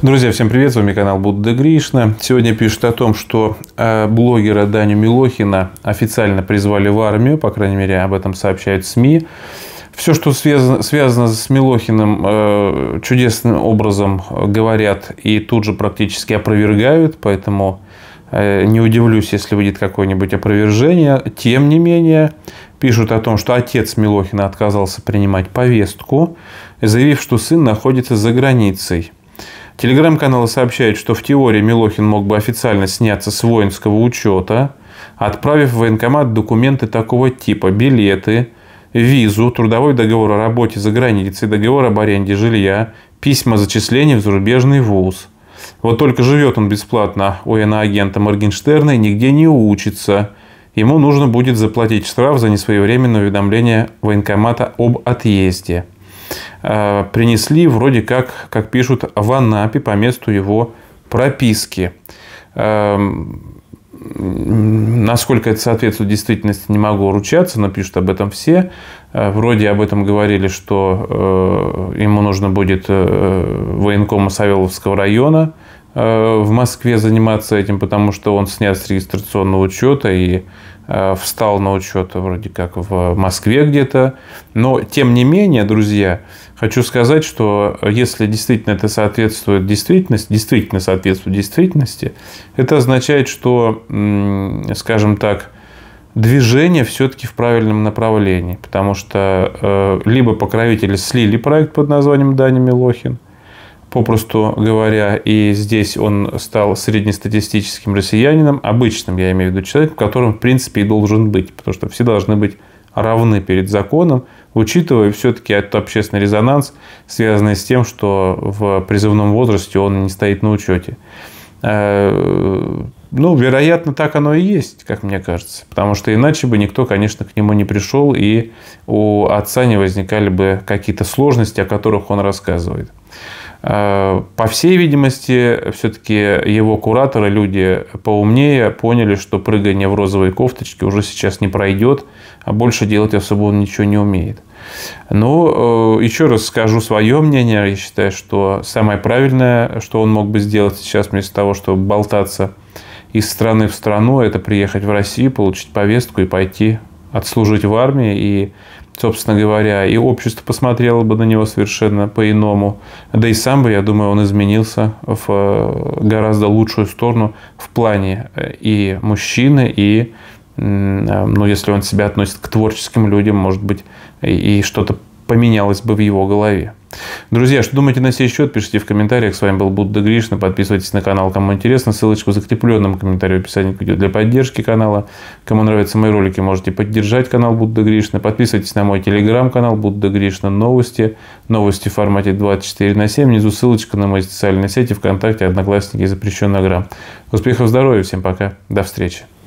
Друзья, всем привет, с вами канал Будда Гришна. Сегодня пишут о том, что э, блогера Даню Милохина официально призвали в армию, по крайней мере, об этом сообщают СМИ. Все, что связано, с Милохиным, э, чудесным образом говорят и тут же практически опровергают, поэтому э, не удивлюсь, если выйдет какое-нибудь опровержение. Тем не менее, пишут о том, что отец Милохина отказался принимать повестку, заявив, что сын находится за границей. Телеграм-каналы сообщают, что в теории Милохин мог бы официально сняться с воинского учета, отправив в военкомат документы такого типа – билеты, визу, трудовой договор о работе за границей, договор об аренде жилья, письма зачисления в зарубежный вуз. Вот только живет он бесплатно у иноагента Моргенштерна и нигде не учится. Ему нужно будет заплатить штраф за несвоевременное уведомление военкомата об отъезде. Э, принесли вроде как, как пишут, в Анапе по месту его прописки. Эм, насколько это соответствует действительности, не могу ручаться, но пишут об этом все. Э, вроде об этом говорили, что э, ему нужно будет военкома Савеловского района в Москве заниматься этим, потому что он снят с регистрационного учета и Э, встал на учет вроде как в Москве где-то. Но, тем не менее, друзья, хочу сказать, что если действительно это соответствует действительности, действительно соответствует действительности, это означает, что, скажем так, движение все-таки в правильном направлении, потому что э, либо покровители слили проект под названием Даня Милохин, попросту говоря, и здесь он стал среднестатистическим россиянином, обычным, я имею в виду, человеком, которым, в принципе, и должен быть, потому что все должны быть равны перед законом, учитывая все-таки этот общественный резонанс, связанный с тем, что в призывном возрасте он не стоит на учете. Э, ну, вероятно, так оно и есть, как мне кажется. Потому что иначе бы никто, конечно, к нему не пришел, и у отца не возникали бы какие-то сложности, о которых он рассказывает. Э, по всей видимости, все-таки его кураторы, люди поумнее, поняли, что прыгание в розовые кофточки уже сейчас не пройдет, а больше делать особо он ничего не умеет. Но ну, э, еще раз скажу свое мнение. Я считаю, что самое правильное, что он мог бы сделать сейчас, вместо того, чтобы болтаться из страны в страну, это приехать в Россию, получить повестку и пойти отслужить в армии и собственно говоря, и общество посмотрело бы на него совершенно по-иному. Да и сам бы, я думаю, он изменился в э, гораздо лучшую сторону в плане э, и мужчины, и, э, ну, если он себя относит к творческим людям, может быть, и что-то поменялось бы в его голове. Друзья, что думаете на сей счет, пишите в комментариях. С вами был Будда Гришна. Подписывайтесь на канал, кому интересно. Ссылочку в закрепленном комментарии в описании к видео для поддержки канала. Кому нравятся мои ролики, можете поддержать канал Будда Гришна. Подписывайтесь на мой телеграм-канал Будда Гришна Новости. Новости в формате 24 на 7. Внизу ссылочка на мои социальные сети ВКонтакте, Одноклассники и Запрещенная Грамм. Успехов, здоровья, всем пока, до встречи.